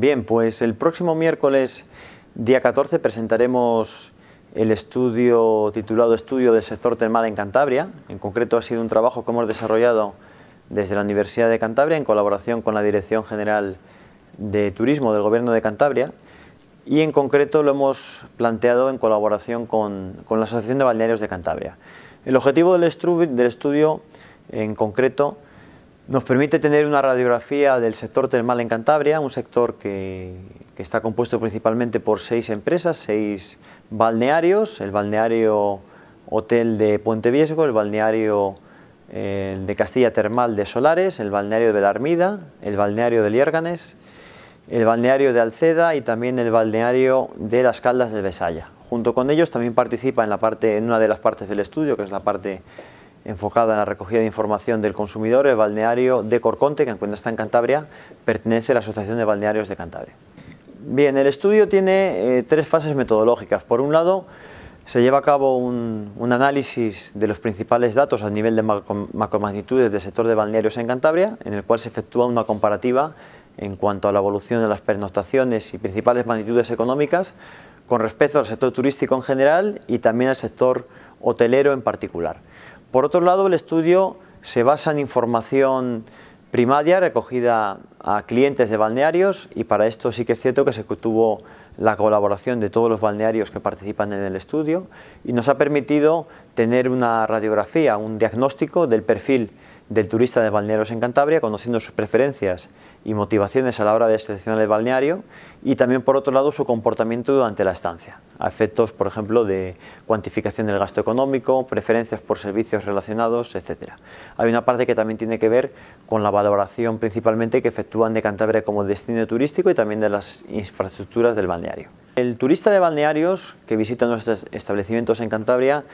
Bien, pues el próximo miércoles, día 14, presentaremos el estudio titulado Estudio del sector termal en Cantabria. En concreto ha sido un trabajo que hemos desarrollado desde la Universidad de Cantabria en colaboración con la Dirección General de Turismo del Gobierno de Cantabria y en concreto lo hemos planteado en colaboración con, con la Asociación de Balnearios de Cantabria. El objetivo del, estudio en concreto nos permite tener una radiografía del sector termal en Cantabria, un sector que, está compuesto principalmente por seis empresas, seis balnearios, el balneario Hotel de Puente Viesgo, el balneario eh, de Castilla Termal de Solares, el balneario de Belarmida, el balneario de Liérganes, el balneario de Alceda y también el balneario de las Caldas del Besaya. Junto con ellos también participa la parte, en una de las partes del estudio, que es la parte enfocada en la recogida de información del consumidor, el balneario de Corconte, que cuando está en Cantabria, pertenece a la Asociación de Balnearios de Cantabria. Bien, el estudio tiene eh, tres fases metodológicas. Por un lado, se lleva a cabo un, análisis de los principales datos a nivel de macromagnitudes del sector de balnearios en Cantabria, en el cual se efectúa una comparativa en cuanto a la evolución de las pernoctaciones y principales magnitudes económicas con respecto al sector turístico en general y también al sector hotelero en particular. Por otro lado, el estudio se basa en información primaria recogida a clientes de balnearios y para esto sí que es cierto que se tuvo la colaboración de todos los balnearios que participan en el estudio y nos ha permitido tener una radiografía, un diagnóstico del perfil del turista de balnearios en Cantabria, conociendo sus preferencias y motivaciones a la hora de seleccionar el balneario y también, por otro lado, su comportamiento durante la estancia, a efectos, por ejemplo, de cuantificación del gasto económico, preferencias por servicios relacionados, etc. Hay una parte que también tiene que ver con la valoración principalmente que efectúan de Cantabria como destino turístico y también de las infraestructuras del balneario. El turista de balnearios que visita nuestros establecimientos en Cantabria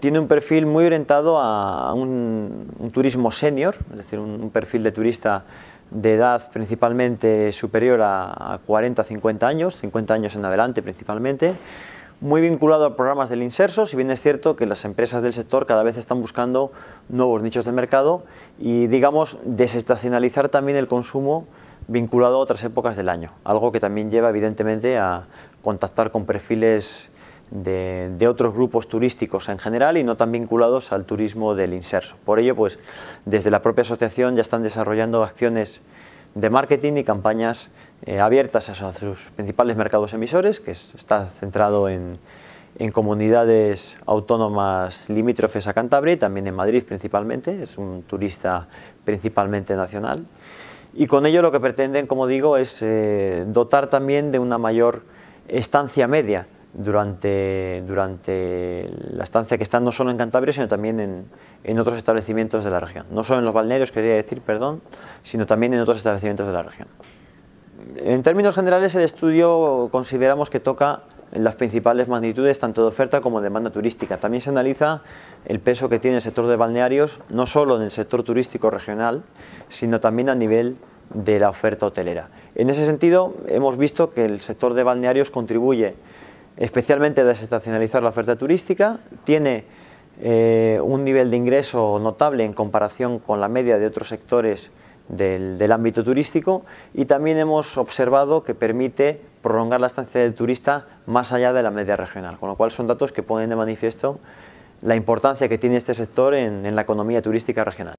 tiene un perfil muy orientado a un, turismo senior, es decir, un, perfil de turista de edad principalmente superior a, a 40-50 años, 50 años en adelante principalmente, muy vinculado a programas del inserso, si bien es cierto que las empresas del sector cada vez están buscando nuevos nichos de mercado y, digamos, desestacionalizar también el consumo vinculado a otras épocas del año, algo que también lleva evidentemente a contactar con perfiles de, otros grupos turísticos en general y no tan vinculados al turismo del inserso. Por ello, pues desde la propia asociación ya están desarrollando acciones de marketing y campañas eh, abiertas a sus principales mercados emisores, que está centrado en, en comunidades autónomas limítrofes a Cantabria y también en Madrid principalmente, es un turista principalmente nacional y con ello lo que pretenden, como digo, es eh, dotar también de una mayor estancia media durante, durante la estancia que están no solo en Cantabria, sino también en, en, otros establecimientos de la región. No solo en los balnearios, quería decir, perdón, sino también en otros establecimientos de la región. En términos generales, el estudio consideramos que toca en las principales magnitudes tanto de oferta como de demanda turística. También se analiza el peso que tiene el sector de balnearios, no solo en el sector turístico regional, sino también a nivel de la oferta hotelera. En ese sentido, hemos visto que el sector de balnearios contribuye especialmente a desestacionalizar la oferta turística, tiene eh, un nivel de ingreso notable en comparación con la media de otros sectores del, ámbito turístico y también hemos observado que permite prolongar la estancia del turista más allá de la media regional, con lo cual son datos que ponen de manifiesto la importancia que tiene este sector en la economía turística regional.